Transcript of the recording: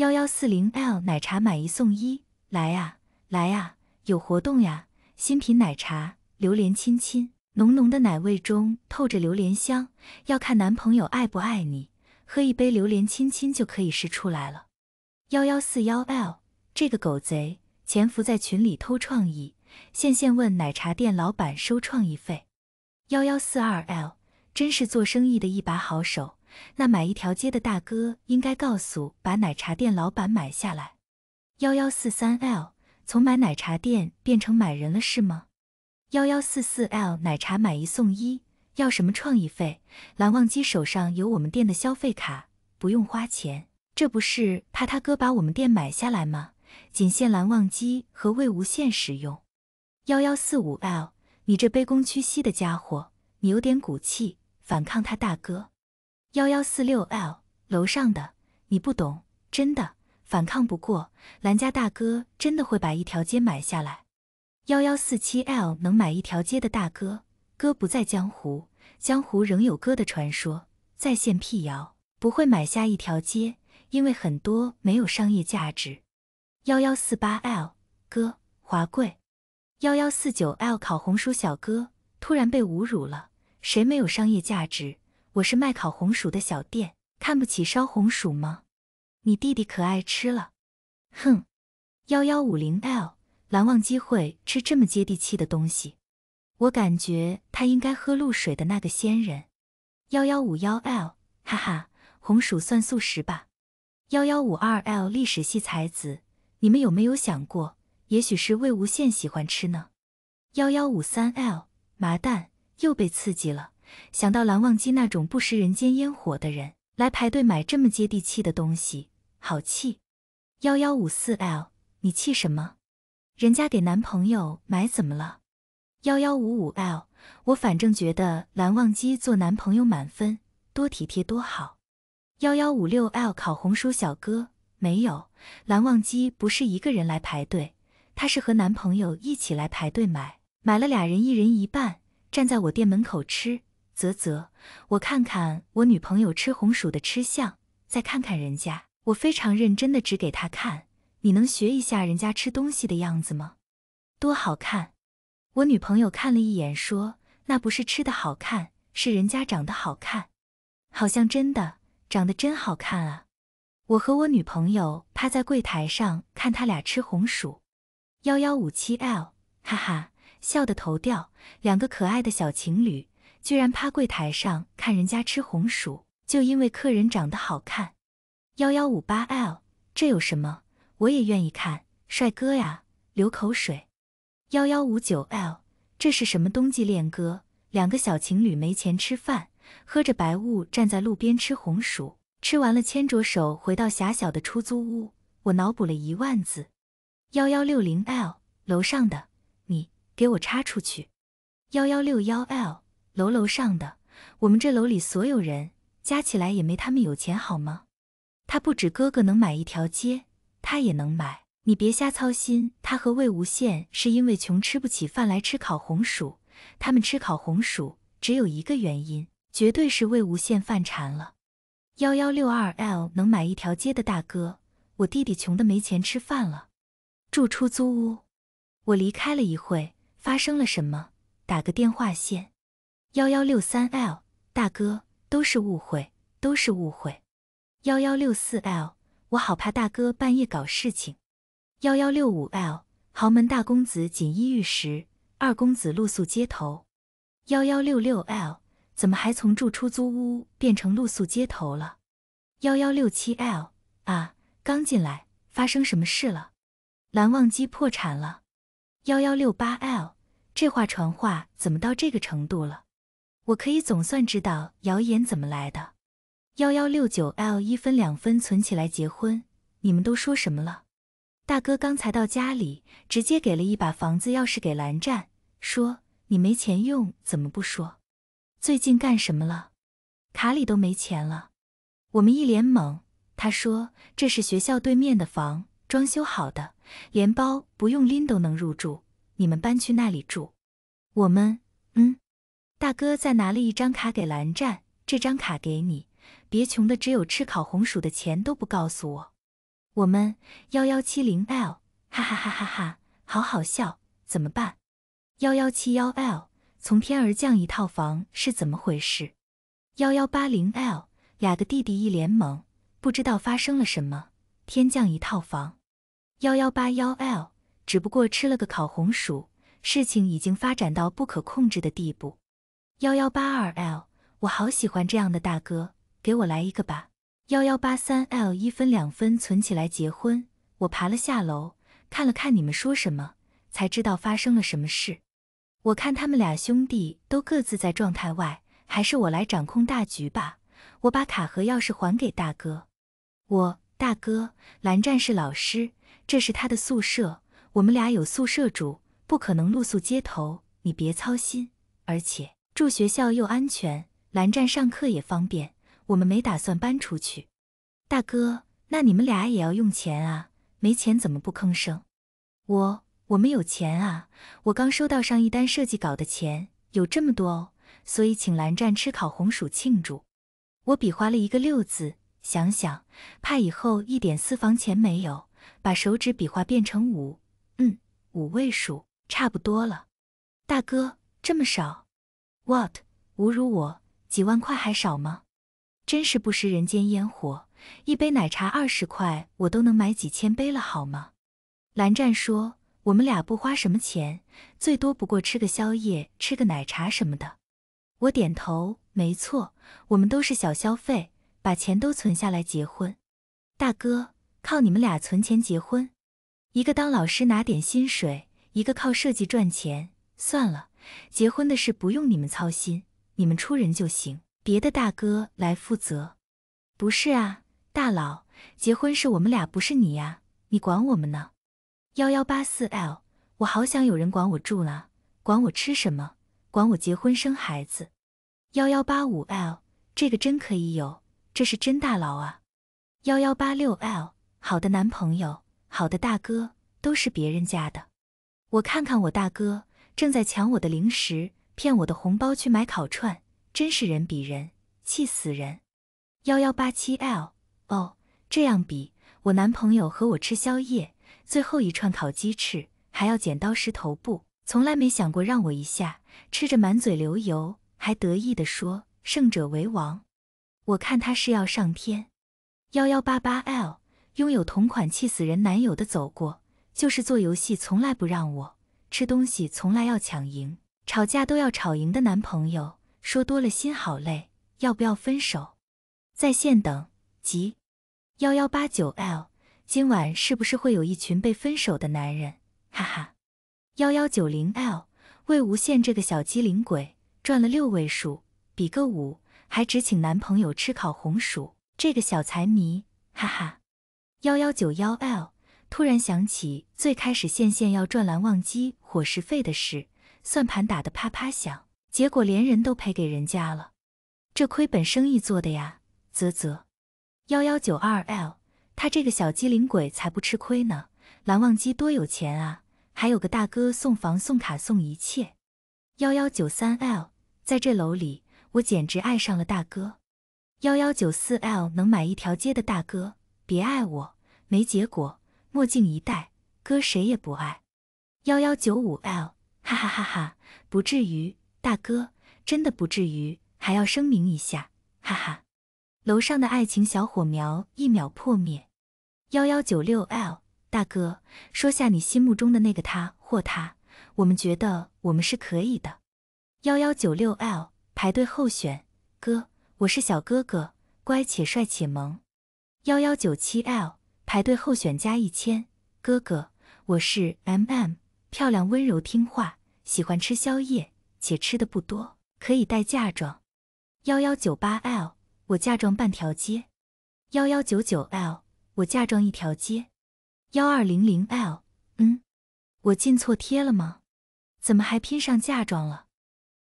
幺幺四零 l 奶茶买一送一，来啊来啊，有活动呀！新品奶茶榴莲亲亲，浓浓的奶味中透着榴莲香，要看男朋友爱不爱你，喝一杯榴莲亲亲就可以试出来了。幺幺四幺 l 这个狗贼潜伏在群里偷创意，现现问奶茶店老板收创意费。幺幺四二 l 真是做生意的一把好手。那买一条街的大哥应该告诉把奶茶店老板买下来。幺幺四三 L，从买奶茶店变成买人了是吗？幺幺四四 L，奶茶买一送一，要什么创意费？蓝忘机手上有我们店的消费卡，不用花钱。这不是怕他哥把我们店买下来吗？仅限蓝忘机和魏无羡使用。幺幺四五 L，你这卑躬屈膝的家伙，你有点骨气，反抗他大哥。幺幺四六 l，楼上的你不懂，真的反抗不过蓝家大哥，真的会把一条街买下来。幺幺四七 l 能买一条街的大哥，哥不在江湖，江湖仍有哥的传说。在线辟谣，不会买下一条街，因为很多没有商业价值。幺幺四八 l 哥华贵。幺幺四九 l 烤红薯小哥突然被侮辱了，谁没有商业价值？我是卖烤红薯的小店，看不起烧红薯吗？你弟弟可爱吃了。哼，幺幺五零 l，蓝忘机会吃这么接地气的东西？我感觉他应该喝露水的那个仙人。幺幺五幺 l，哈哈，红薯算素食吧。幺幺五二 l，历史系才子，你们有没有想过，也许是魏无羡喜欢吃呢？幺幺五三 l，麻蛋，又被刺激了。想到蓝忘机那种不食人间烟火的人来排队买这么接地气的东西，好气！幺幺五四 l，你气什么？人家给男朋友买怎么了？幺幺五五 l，我反正觉得蓝忘机做男朋友满分，多体贴多好。幺幺五六 l，烤红薯小哥没有，蓝忘机不是一个人来排队，他是和男朋友一起来排队买，买了俩人一人一半，站在我店门口吃。啧啧，我看看我女朋友吃红薯的吃相，再看看人家，我非常认真的指给她看，你能学一下人家吃东西的样子吗？多好看！我女朋友看了一眼，说：“那不是吃的好看，是人家长得好看，好像真的长得真好看啊！”我和我女朋友趴在柜台上看他俩吃红薯，幺幺五七 L，哈哈，笑得头掉，两个可爱的小情侣。居然趴柜台上看人家吃红薯，就因为客人长得好看。幺幺五八 L，这有什么？我也愿意看帅哥呀，流口水。幺幺五九 L，这是什么冬季恋歌？两个小情侣没钱吃饭，喝着白雾站在路边吃红薯，吃完了牵着手回到狭小的出租屋。我脑补了一万字。幺幺六零 L，楼上的，你给我插出去。幺幺六幺 L。楼楼上的，我们这楼里所有人加起来也没他们有钱，好吗？他不止哥哥能买一条街，他也能买。你别瞎操心。他和魏无羡是因为穷吃不起饭，来吃烤红薯。他们吃烤红薯只有一个原因，绝对是魏无羡犯馋了。幺幺六二 L 能买一条街的大哥，我弟弟穷的没钱吃饭了，住出租屋。我离开了一会，发生了什么？打个电话先。幺幺六三 L 大哥，都是误会，都是误会。幺幺六四 L，我好怕大哥半夜搞事情。幺幺六五 L，豪门大公子锦衣玉食，二公子露宿街头。幺幺六六 L，怎么还从住出租屋变成露宿街头了？幺幺六七 L 啊，刚进来，发生什么事了？蓝忘机破产了。幺幺六八 L，这话传话怎么到这个程度了？我可以总算知道谣言怎么来的。幺幺六九 l 一分两分存起来结婚，你们都说什么了？大哥刚才到家里，直接给了一把房子钥匙给蓝湛，说你没钱用怎么不说？最近干什么了？卡里都没钱了。我们一脸懵，他说这是学校对面的房，装修好的，连包不用拎都能入住，你们搬去那里住？我们，嗯。大哥再拿了一张卡给蓝湛，这张卡给你，别穷的只有吃烤红薯的钱都不告诉我。我们幺幺七零 L，哈哈哈哈哈，好好笑，怎么办？幺幺七幺 L，从天而降一套房是怎么回事？幺幺八零 L，俩个弟弟一脸懵，不知道发生了什么，天降一套房。幺幺八幺 L，只不过吃了个烤红薯，事情已经发展到不可控制的地步。幺幺八二 l，我好喜欢这样的大哥，给我来一个吧。幺幺八三 l，一分两分存起来结婚。我爬了下楼，看了看你们说什么，才知道发生了什么事。我看他们俩兄弟都各自在状态外，还是我来掌控大局吧。我把卡和钥匙还给大哥。我大哥蓝湛是老师，这是他的宿舍，我们俩有宿舍住，不可能露宿街头，你别操心。而且。住学校又安全，蓝湛上课也方便。我们没打算搬出去。大哥，那你们俩也要用钱啊？没钱怎么不吭声？我我们有钱啊！我刚收到上一单设计稿的钱，有这么多哦，所以请蓝湛吃烤红薯庆祝。我比划了一个六字，想想怕以后一点私房钱没有，把手指比划变成五，嗯，五位数差不多了。大哥，这么少？What？侮辱我？几万块还少吗？真是不食人间烟火。一杯奶茶二十块，我都能买几千杯了，好吗？蓝湛说：“我们俩不花什么钱，最多不过吃个宵夜，吃个奶茶什么的。”我点头，没错，我们都是小消费，把钱都存下来结婚。大哥，靠你们俩存钱结婚？一个当老师拿点薪水，一个靠设计赚钱，算了。结婚的事不用你们操心，你们出人就行，别的大哥来负责。不是啊，大佬，结婚是我们俩，不是你呀，你管我们呢？幺幺八四 l，我好想有人管我住啊，管我吃什么，管我结婚生孩子。幺幺八五 l，这个真可以有，这是真大佬啊。幺幺八六 l，好的男朋友，好的大哥，都是别人家的。我看看我大哥。正在抢我的零食，骗我的红包去买烤串，真是人比人气死人。幺幺八七 L 哦，这样比我男朋友和我吃宵夜，最后一串烤鸡翅还要剪刀石头布，从来没想过让我一下，吃着满嘴流油，还得意地说胜者为王，我看他是要上天。幺幺八八 L 拥有同款气死人男友的走过，就是做游戏从来不让我。吃东西从来要抢赢，吵架都要吵赢的男朋友，说多了心好累，要不要分手？在线等，急。幺幺八九 l，今晚是不是会有一群被分手的男人？哈哈。幺幺九零 l，魏无羡这个小机灵鬼赚了六位数，比个五，还只请男朋友吃烤红薯，这个小财迷，哈哈。幺幺九幺 l。突然想起最开始线线要赚蓝忘机伙食费的事，算盘打得啪啪响，结果连人都赔给人家了，这亏本生意做的呀，啧啧。幺幺九二 l，他这个小机灵鬼才不吃亏呢。蓝忘机多有钱啊，还有个大哥送房送卡送一切。幺幺九三 l，在这楼里我简直爱上了大哥。幺幺九四 l，能买一条街的大哥，别爱我，没结果。墨镜一戴，哥谁也不爱。幺幺九五 L，哈哈哈哈，不至于，大哥，真的不至于，还要声明一下，哈哈。楼上的爱情小火苗一秒破灭。幺幺九六 L，大哥，说下你心目中的那个他或她，我们觉得我们是可以的。幺幺九六 L，排队候选，哥，我是小哥哥，乖且帅且萌。幺幺九七 L。排队候选加一千，哥哥，我是 M M，漂亮、温柔、听话，喜欢吃宵夜，且吃的不多，可以带嫁妆。幺幺九八 L，我嫁妆半条街。幺幺九九 L，我嫁妆一条街。幺二零零 L，嗯，我进错贴了吗？怎么还拼上嫁妆了？